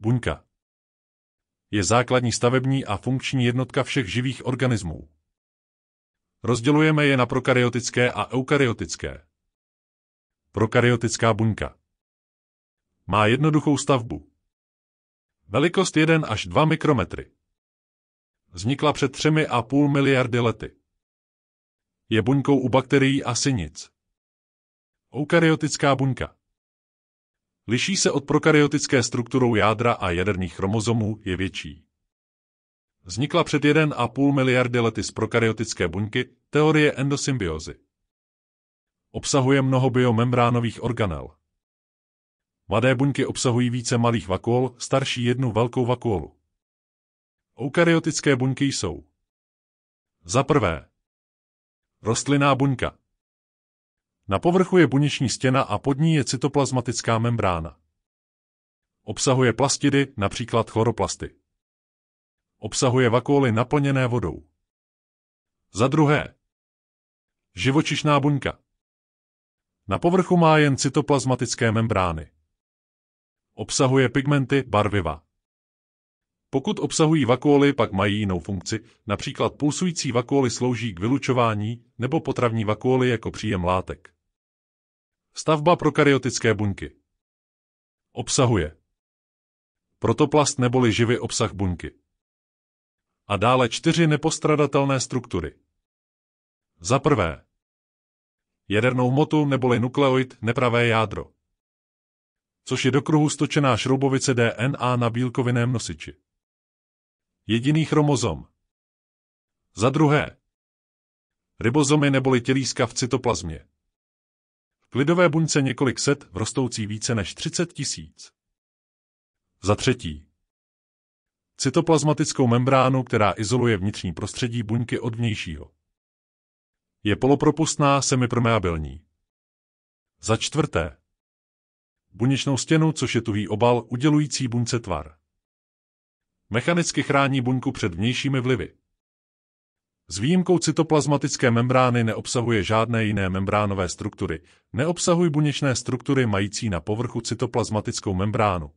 buňka je základní stavební a funkční jednotka všech živých organismů. Rozdělujeme je na prokaryotické a eukaryotické. Prokaryotická buňka má jednoduchou stavbu. Velikost 1 až 2 mikrometry. Vznikla před 3,5 miliardy lety. Je buňkou u bakterií a synic. Eukaryotická buňka Liší se od prokaryotické strukturou jádra a jaderných chromozomů je větší. Vznikla před 1,5 miliardy lety z prokaryotické buňky teorie endosymbiozy. Obsahuje mnoho biomembránových organel. Mladé buňky obsahují více malých vakuol, starší jednu velkou vakuolu. Eukaryotické buňky jsou za prvé rostlinná buňka, na povrchu je buněční stěna a pod ní je cytoplazmatická membrána. Obsahuje plastidy, například chloroplasty. Obsahuje vakuoly naplněné vodou. Za druhé. Živočišná buňka. Na povrchu má jen cytoplazmatické membrány. Obsahuje pigmenty, barviva. Pokud obsahují vakuoly, pak mají jinou funkci, například pulsující vakuoly slouží k vylučování nebo potravní vakuoly jako příjem látek. Stavba prokaryotické buňky obsahuje protoplast neboli živý obsah buňky a dále čtyři nepostradatelné struktury. Za prvé, jadernou motu neboli nukleoid nepravé jádro, což je do kruhu stočená šroubovice DNA na bílkovinném nosiči. Jediný chromozom. Za druhé, ribozomy neboli tělíska v cytoplazmě k lidové buňce několik set, rostoucí více než 30 tisíc. Za třetí. Cytoplazmatickou membránu, která izoluje vnitřní prostředí buňky od vnějšího. Je polopropustná semipermeabilní. Za čtvrté. Buněčnou stěnu, což je tuhý obal, udělující buňce tvar. Mechanicky chrání buňku před vnějšími vlivy. S výjimkou cytoplazmatické membrány neobsahuje žádné jiné membránové struktury, neobsahují buněčné struktury mající na povrchu cytoplazmatickou membránu.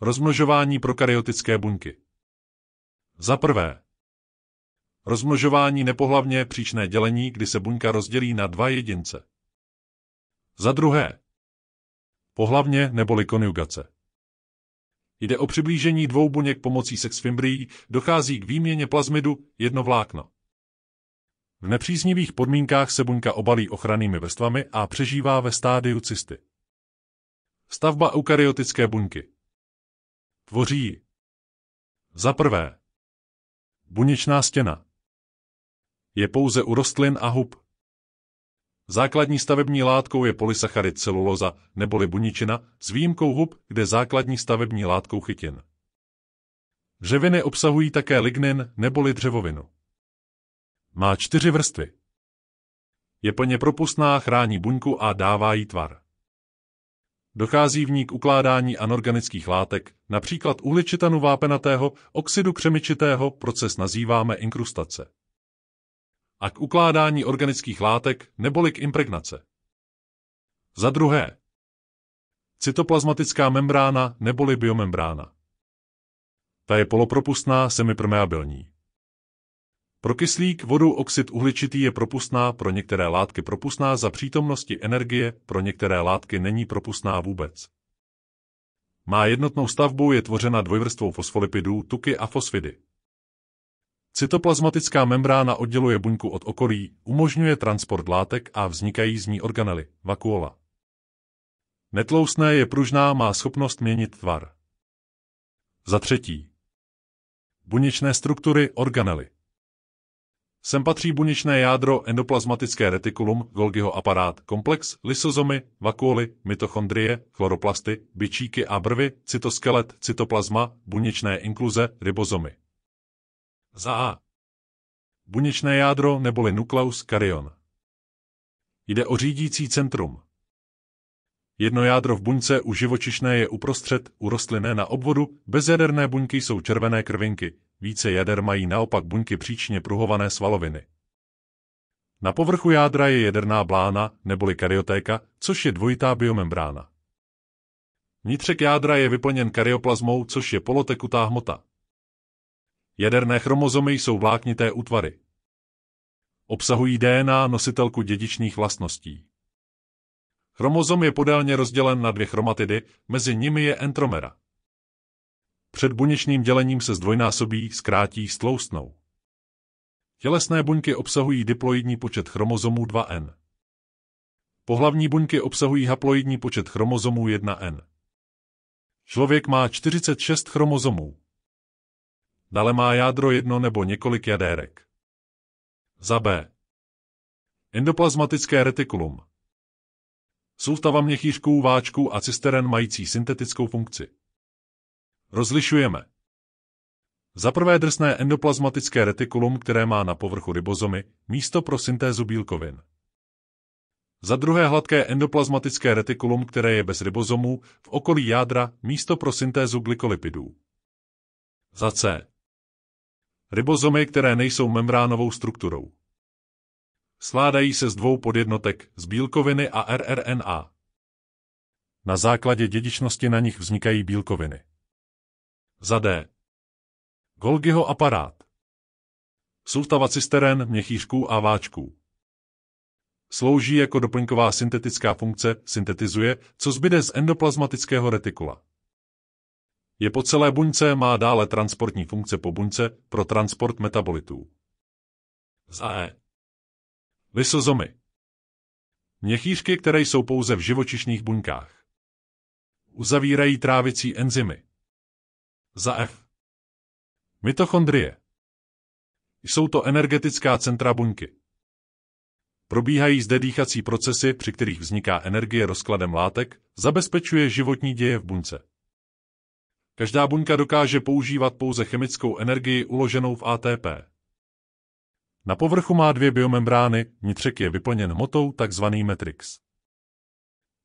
Rozmnožování prokaryotické buňky Za prvé Rozmnožování nepohlavně příčné dělení, kdy se buňka rozdělí na dva jedince. Za druhé Pohlavně neboli konjugace. Jde o přiblížení dvou buněk pomocí sexfimbrií, dochází k výměně plazmidu, jedno vlákno. V nepříznivých podmínkách se buňka obalí ochrannými vrstvami a přežívá ve stádiu cysty. Stavba eukaryotické buňky Tvoří ji. Za prvé. Buněčná stěna. Je pouze u rostlin a hub. Základní stavební látkou je polysacharid celuloza neboli buničina s výjimkou hub, kde základní stavební látkou chytin. Dřeviny obsahují také lignin neboli dřevovinu. Má čtyři vrstvy. Je plně propustná, chrání buňku a dává jí tvar. Dochází v ní k ukládání anorganických látek, například uhličitanu vápenatého, oxidu křemičitého, proces nazýváme inkrustace a k ukládání organických látek neboli k impregnace. Za druhé, cytoplazmatická membrána neboli biomembrána. Ta je polopropustná semipermeabilní. Pro kyslík vodu, oxid uhličitý je propustná, pro některé látky propustná za přítomnosti energie, pro některé látky není propustná vůbec. Má jednotnou stavbu, je tvořena dvojvrstvou fosfolipidů, tuky a fosfidy. Cytoplazmatická membrána odděluje buňku od okolí, umožňuje transport látek a vznikají z ní organely, vakuola. Netlousné je pružná, má schopnost měnit tvar. Za třetí. Buněčné struktury organely. Sem patří buněčné jádro, endoplazmatické retikulum, Golgiho aparát, komplex, lysozomy, vakuoly, mitochondrie, chloroplasty, byčíky a brvy, cytoskelet, cytoplazma, buněčné inkluze, ribozomy. Za A. Buněčné jádro neboli nukleus karion. Jde o řídící centrum. Jedno jádro v buňce u živočišné je uprostřed, u rostlinné na obvodu, bezjaderné buňky jsou červené krvinky, více jader mají naopak buňky příčně pruhované svaloviny. Na povrchu jádra je jaderná blána, neboli kariotéka, což je dvojitá biomembrána. Vnitřek jádra je vyplněn karioplazmou, což je polotekutá hmota. Jaderné chromozomy jsou vláknité útvary. Obsahují DNA nositelku dědičných vlastností. Chromozom je podélně rozdělen na dvě chromatidy, mezi nimi je entromera. Před buněčným dělením se zdvojnásobí, zkrátí, stloustnou. Tělesné buňky obsahují diploidní počet chromozomů 2N. Pohlavní buňky obsahují haploidní počet chromozomů 1N. Člověk má 46 chromozomů. Dále má jádro jedno nebo několik jadérek. Za B. Endoplazmatické retikulum. Soustava měchýřků, váčků a cisteren mající syntetickou funkci. Rozlišujeme. Za prvé drsné endoplazmatické retikulum, které má na povrchu ribozomy místo pro syntézu bílkovin. Za druhé hladké endoplazmatické retikulum, které je bez ribozomů, v okolí jádra místo pro syntézu glykolipidů. Za C. Ribozomy, které nejsou membránovou strukturou. Sládají se z dvou podjednotek, z bílkoviny a rRNA. Na základě dědičnosti na nich vznikají bílkoviny. Za D. Golgiho aparát. Soustava cisteren, měchýřků a váčků. Slouží jako doplňková syntetická funkce, syntetizuje, co zbyde z endoplazmatického retikula. Je po celé buňce má dále transportní funkce po buňce pro transport metabolitů. Za E. Lysozomy. Měchýřky, které jsou pouze v živočišných buňkách. Uzavírají trávicí enzymy. Za F. Mitochondrie. Jsou to energetická centra buňky. Probíhají zde dýchací procesy, při kterých vzniká energie rozkladem látek, zabezpečuje životní děje v buňce. Každá buňka dokáže používat pouze chemickou energii uloženou v ATP. Na povrchu má dvě biomembrány, vnitřek je vyplněn motou, takzvaný matrix.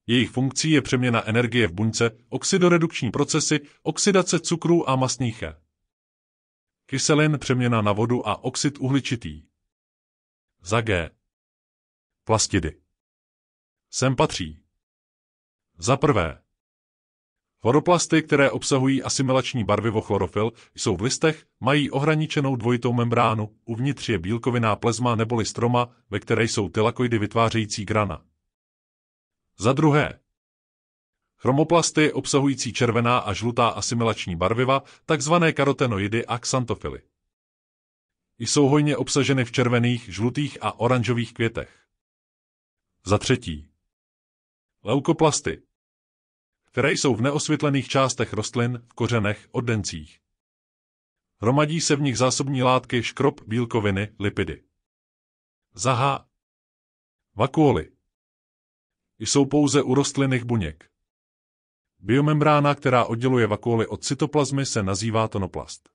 Jejich funkcí je přeměna energie v buňce, oxidoredukční procesy, oxidace cukru a masníche. kyselin přeměna na vodu a oxid uhličitý. Za G. Plastidy. Sem patří. Za prvé, Chloroplasty, které obsahují asimilační barvivo chlorofil, jsou v listech, mají ohraničenou dvojitou membránu, uvnitř je bílkoviná plezma neboli stroma, ve které jsou tylakoidy vytvářející grana. Za druhé, chromoplasty obsahující červená a žlutá asimilační barviva, takzvané karotenoidy a xantofily. Jsou hojně obsaženy v červených, žlutých a oranžových květech. Za třetí, leukoplasty, které jsou v neosvětlených částech rostlin, v kořenech, oddencích. Hromadí se v nich zásobní látky, škrob, bílkoviny, lipidy. Zaha. Vakuoly. Jsou pouze u rostlinných buněk. Biomembrána, která odděluje vakuoly od cytoplazmy, se nazývá tonoplast.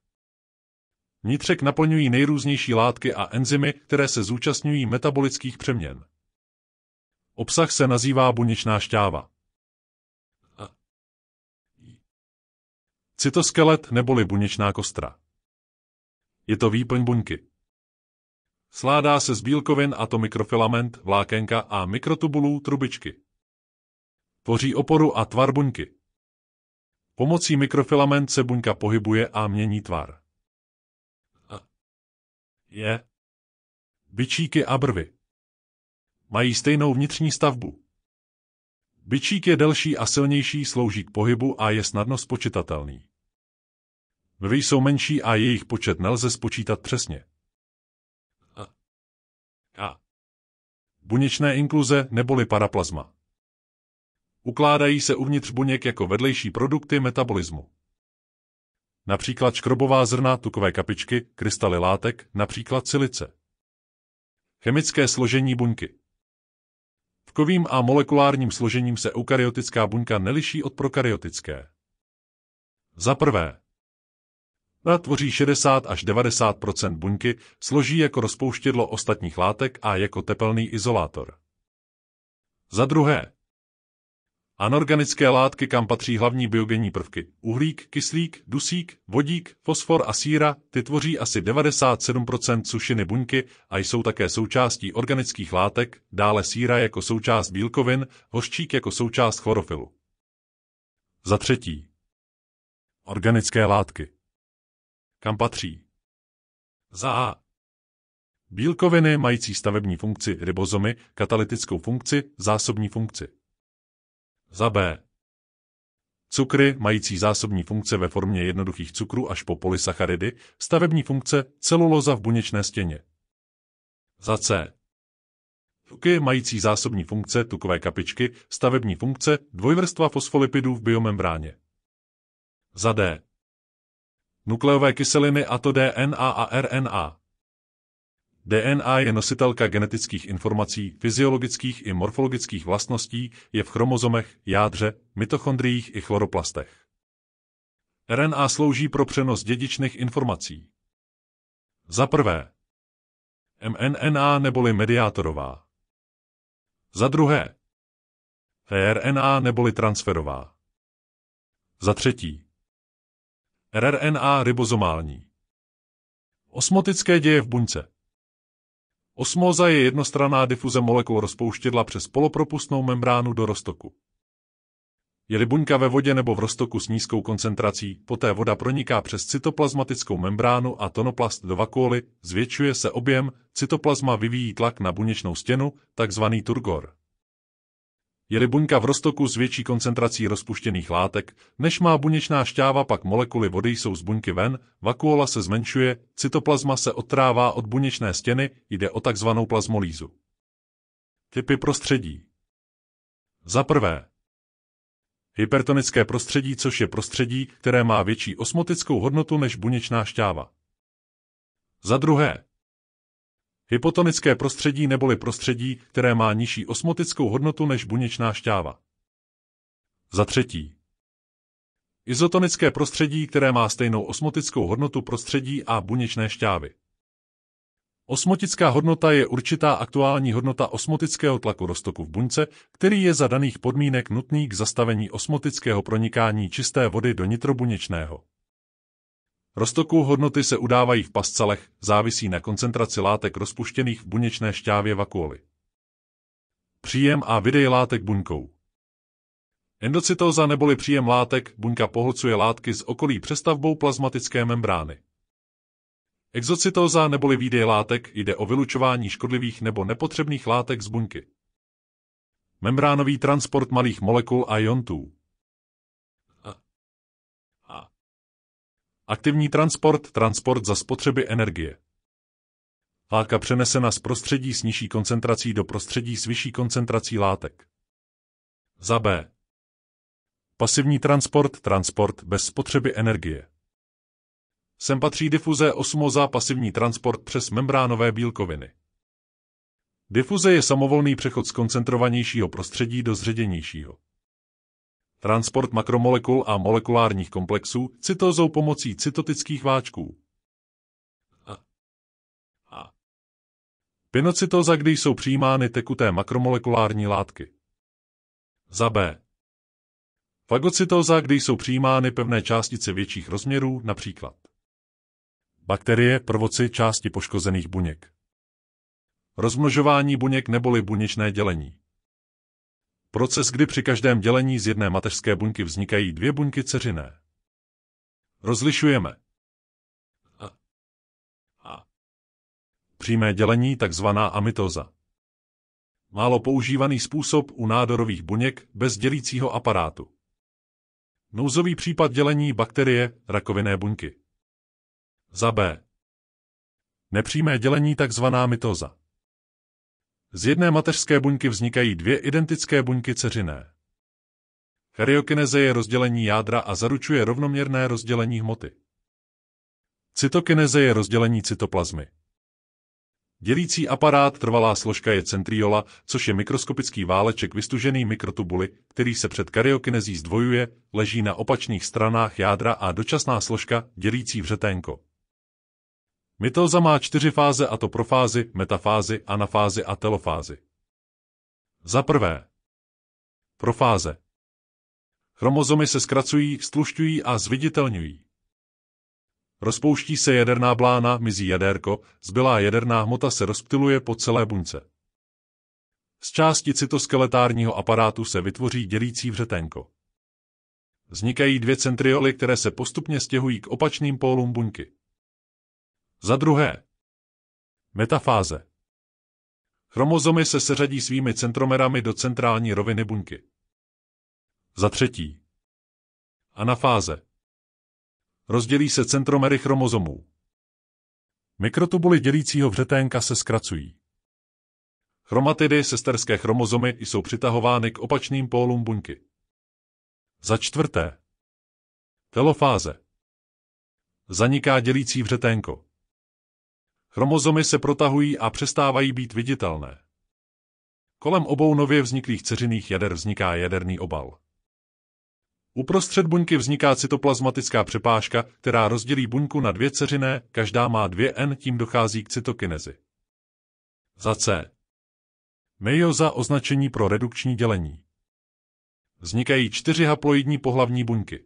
Nitřek naplňují nejrůznější látky a enzymy, které se zúčastňují metabolických přeměn. Obsah se nazývá buněčná šťáva. Cytoskelet neboli buněčná kostra. Je to výplň buňky. Sládá se z bílkovin a to mikrofilament, vlákenka a mikrotubulů trubičky. Tvoří oporu a tvar buňky. Pomocí mikrofilament se buňka pohybuje a mění tvar. Je. Byčíky a brvy. Mají stejnou vnitřní stavbu. Byčík je delší a silnější, slouží k pohybu a je snadno spočitatelný. Lvy jsou menší a jejich počet nelze spočítat přesně. A. A. Buněčné inkluze neboli paraplazma. Ukládají se uvnitř buněk jako vedlejší produkty metabolismu. Například škrobová zrna, tukové kapičky, krystaly látek, například silice. Chemické složení buňky Kovým a molekulárním složením se eukaryotická buňka neliší od prokaryotické. Za prvé, ta tvoří 60 až 90 buňky, složí jako rozpouštědlo ostatních látek a jako tepelný izolátor. Za druhé, Anorganické látky, kam patří hlavní biogenní prvky uhlík, kyslík, dusík, vodík, fosfor a síra, ty tvoří asi 97% sušiny buňky a jsou také součástí organických látek, dále síra jako součást bílkovin, hořčík jako součást chlorofilu. Za třetí. Organické látky. Kam patří? Za A. Bílkoviny mající stavební funkci ribozomy, katalytickou funkci, zásobní funkci. Za B. Cukry mající zásobní funkce ve formě jednoduchých cukrů až po polysacharidy, stavební funkce celuloza v buněčné stěně. Za C. Tuky mající zásobní funkce tukové kapičky, stavební funkce dvojvrstva fosfolipidů v biomembráně. Za D. Nukleové kyseliny a to DNA a RNA. DNA je nositelka genetických informací, fyziologických i morfologických vlastností, je v chromozomech, jádře, mitochondriích i chloroplastech. RNA slouží pro přenos dědičných informací. Za prvé, mNNA neboli mediátorová. Za druhé, RNA neboli transferová. Za třetí, rRNA ribozomální. Osmotické děje v buňce. Osmóza je jednostranná difuze molekul rozpouštědla přes polopropustnou membránu do roztoku. Je-li buňka ve vodě nebo v roztoku s nízkou koncentrací, poté voda proniká přes cytoplazmatickou membránu a tonoplast do vakuoly, zvětšuje se objem, cytoplazma vyvíjí tlak na buněčnou stěnu, takzvaný turgor. Je-li buňka v roztoku s větší koncentrací rozpuštěných látek, než má buněčná šťáva, pak molekuly vody jsou z buňky ven, vakuola se zmenšuje, cytoplazma se otrává od buněčné stěny, jde o takzvanou plazmolízu. Typy prostředí Za prvé Hypertonické prostředí, což je prostředí, které má větší osmotickou hodnotu než buněčná šťáva. Za druhé Hypotonické prostředí neboli prostředí, které má nižší osmotickou hodnotu než buněčná šťáva. Za třetí. Izotonické prostředí, které má stejnou osmotickou hodnotu prostředí a buněčné šťávy. Osmotická hodnota je určitá aktuální hodnota osmotického tlaku roztoku v buňce, který je za daných podmínek nutný k zastavení osmotického pronikání čisté vody do nitrobuněčného. Roztoků hodnoty se udávají v pascelech, závisí na koncentraci látek rozpuštěných v buněčné šťávě vakuoly. Příjem a vydej látek buňkou Endocytóza neboli příjem látek buňka pohlcuje látky z okolí přestavbou plazmatické membrány. Exocytóza neboli výdej látek jde o vylučování škodlivých nebo nepotřebných látek z buňky. Membránový transport malých molekul a jontů Aktivní transport, transport za spotřeby energie. Láka přenesena z prostředí s nižší koncentrací do prostředí s vyšší koncentrací látek. Za B. Pasivní transport, transport bez spotřeby energie. Sem patří difuze osmoza pasivní transport přes membránové bílkoviny. Difuze je samovolný přechod z koncentrovanějšího prostředí do zředěnějšího transport makromolekul a molekulárních komplexů cytozou pomocí cytotických váčků. Pinocytoza, kdy jsou přijímány tekuté makromolekulární látky. Za B. Fagocytoza, kdy jsou přijímány pevné částice větších rozměrů, například bakterie, provoci, části poškozených buněk. Rozmnožování buněk neboli buněčné dělení. Proces, kdy při každém dělení z jedné mateřské buňky vznikají dvě buňky ceřiné. Rozlišujeme. A. A. Přímé dělení, takzvaná amitoza. Málo používaný způsob u nádorových buněk bez dělícího aparátu. Nouzový případ dělení bakterie rakovinné buňky. Za B. Nepřímé dělení, takzvaná mitoza. Z jedné mateřské buňky vznikají dvě identické buňky ceřiné. Karyokineze je rozdělení jádra a zaručuje rovnoměrné rozdělení hmoty. Cytokineze je rozdělení cytoplazmy. Dělící aparát trvalá složka je centriola, což je mikroskopický váleček vystužený mikrotubuly, který se před karyokinezí zdvojuje, leží na opačných stranách jádra a dočasná složka dělící vřeténko. Mitoza má čtyři fáze a to profázy, metafázy, anafázy a telofázy. Za prvé. Profáze. Chromozomy se zkracují, stlušťují a zviditelňují. Rozpouští se jaderná blána, mizí jadérko, zbylá jaderná hmota se rozptiluje po celé buňce. Z části cytoskeletárního aparátu se vytvoří dělící vřetenko. Vznikají dvě centrioly, které se postupně stěhují k opačným pólům buňky. Za druhé. Metafáze. Chromozomy se seřadí svými centromerami do centrální roviny buňky. Za třetí. Anafáze. Rozdělí se centromery chromozomů. Mikrotubuly dělícího vřeténka se zkracují. Chromatidy sesterské chromozomy jsou přitahovány k opačným pólům buňky. Za čtvrté. Telofáze. Zaniká dělící vřeténko. Chromozomy se protahují a přestávají být viditelné. Kolem obou nově vzniklých ceřiných jader vzniká jaderný obal. Uprostřed buňky vzniká cytoplazmatická přepážka, která rozdělí buňku na dvě ceřiné, každá má dvě N, tím dochází k cytokinezi. Za C. Meioza označení pro redukční dělení. Vznikají čtyři haploidní pohlavní buňky.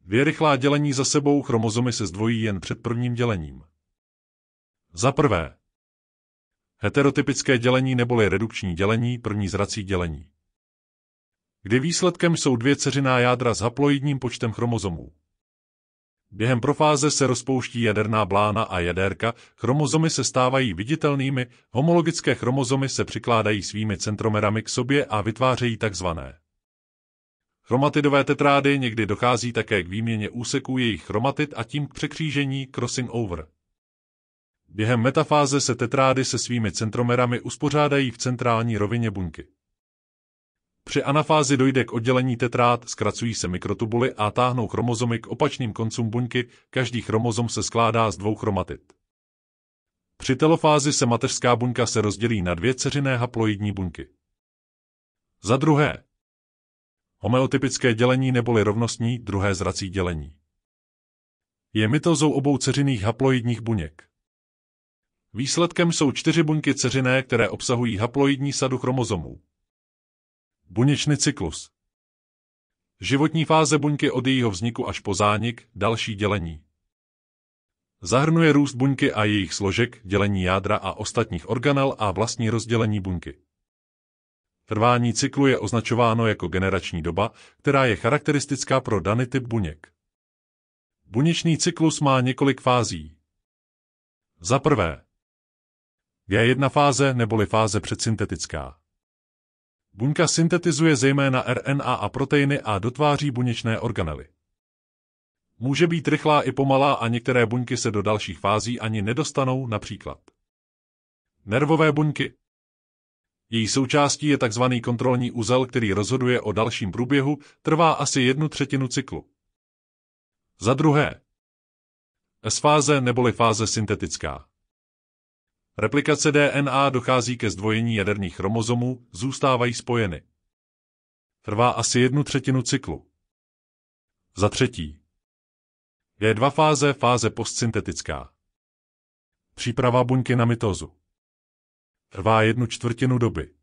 Dvě rychlá dělení za sebou chromozomy se zdvojí jen před prvním dělením. Za prvé, heterotypické dělení neboli redukční dělení, první zrací dělení, kdy výsledkem jsou dvě ceřiná jádra s haploidním počtem chromozomů. Během profáze se rozpouští jaderná blána a jadérka, chromozomy se stávají viditelnými, homologické chromozomy se přikládají svými centromerami k sobě a vytvářejí takzvané chromatidové tetrády, někdy dochází také k výměně úseků jejich chromatid a tím k překřížení crossing over. Během metafáze se tetrády se svými centromerami uspořádají v centrální rovině buňky. Při anafázi dojde k oddělení tetrád, zkracují se mikrotubuly a táhnou chromozomy k opačným koncům buňky, každý chromozom se skládá z dvou chromatid. Při telofázi se mateřská buňka se rozdělí na dvě ceřiné haploidní buňky. Za druhé. Homeotypické dělení neboli rovnostní druhé zrací dělení. Je mitozou obou ceřiných haploidních buněk. Výsledkem jsou čtyři buňky ceřiné, které obsahují haploidní sadu chromozomů. Buněčný cyklus Životní fáze buňky od jejího vzniku až po zánik, další dělení. Zahrnuje růst buňky a jejich složek, dělení jádra a ostatních organel a vlastní rozdělení buňky. Trvání cyklu je označováno jako generační doba, která je charakteristická pro daný typ buněk. Buněčný cyklus má několik fází. Za prvé, v 1 fáze neboli fáze předsyntetická. Buňka syntetizuje zejména RNA a proteiny a dotváří buněčné organely. Může být rychlá i pomalá a některé buňky se do dalších fází ani nedostanou, například nervové buňky. Její součástí je tzv. kontrolní úzel, který rozhoduje o dalším průběhu, trvá asi jednu třetinu cyklu. Za druhé, S-fáze neboli fáze syntetická replikace DNA dochází ke zdvojení jaderných chromozomů, zůstávají spojeny. Trvá asi jednu třetinu cyklu. Za třetí. Je dva fáze fáze postsyntetická. Příprava buňky na mitozu. Trvá jednu čtvrtinu doby.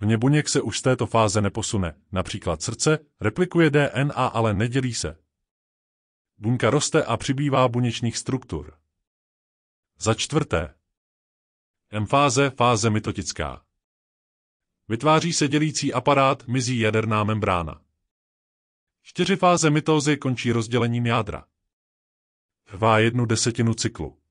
Vně buněk se už z této fáze neposune, například srdce, replikuje DNA, ale nedělí se. Buňka roste a přibývá buněčných struktur. Za čtvrté. M-fáze, fáze mitotická. Vytváří se dělící aparát, mizí jaderná membrána. Čtyři fáze mitózy končí rozdělením jádra. Trvá jednu desetinu cyklu.